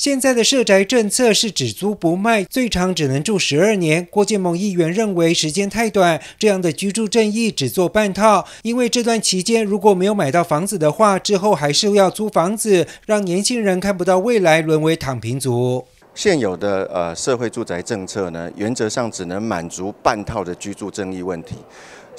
现在的社宅政策是只租不卖，最长只能住十二年。郭建盟议员认为时间太短，这样的居住正义只做半套，因为这段期间如果没有买到房子的话，之后还是要租房子，让年轻人看不到未来，沦为躺平族。现有的呃社会住宅政策呢，原则上只能满足半套的居住正义问题。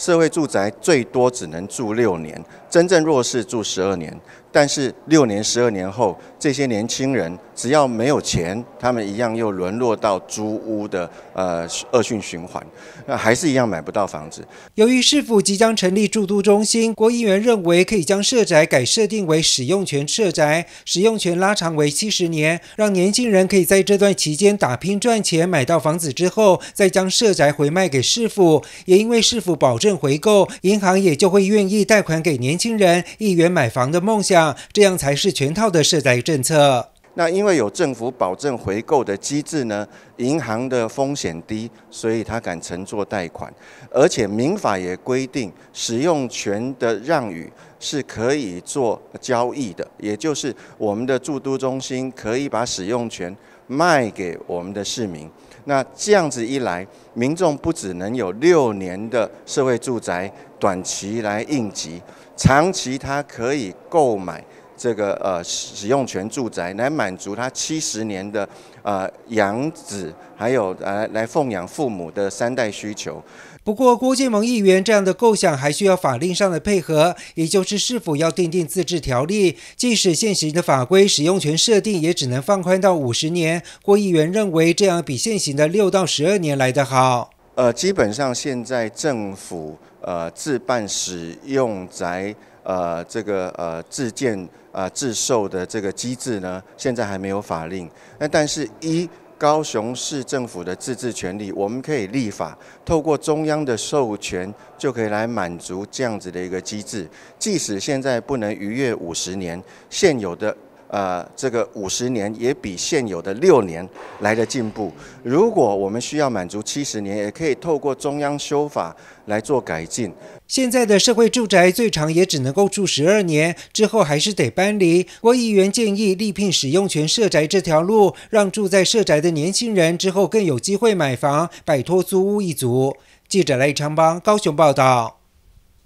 社会住宅最多只能住六年，真正弱势住十二年，但是六年、十二年后，这些年轻人只要没有钱，他们一样又沦落到租屋的呃恶性循环，那还是一样买不到房子。由于市府即将成立住都中心，郭议员认为可以将社宅改设定为使用权社宅，使用权拉长为七十年，让年轻人可以在这段期间打拼赚钱，买到房子之后，再将社宅回卖给市府。也因为市府保证。回购，银行也就会愿意贷款给年轻人一元买房的梦想，这样才是全套的社宅政策。那因为有政府保证回购的机制呢，银行的风险低，所以他敢乘坐贷款，而且民法也规定使用权的让与是可以做交易的，也就是我们的住都中心可以把使用权卖给我们的市民。那这样子一来，民众不只能有六年的社会住宅短期来应急，长期他可以购买。这个呃使用权住宅来满足他七十年的呃养子，还有呃来奉养父母的三代需求。不过，郭建盟议员这样的构想还需要法令上的配合，也就是是否要订定自治条例。即使现行的法规使用权设定也只能放宽到五十年，郭议员认为这样比现行的六到十二年来得好。呃，基本上现在政府呃自办使用宅。呃，这个呃自建呃自售的这个机制呢，现在还没有法令。那但是，一高雄市政府的自治权利，我们可以立法，透过中央的授权，就可以来满足这样子的一个机制。即使现在不能逾越五十年现有的。呃，这个五十年也比现有的六年来的进步。如果我们需要满足七十年，也可以透过中央修法来做改进。现在的社会住宅最长也只能够住十二年，之后还是得搬离。郭议员建议力聘使用权社宅这条路，让住在社宅的年轻人之后更有机会买房，摆脱租屋一族。记者赖昌邦高雄报道。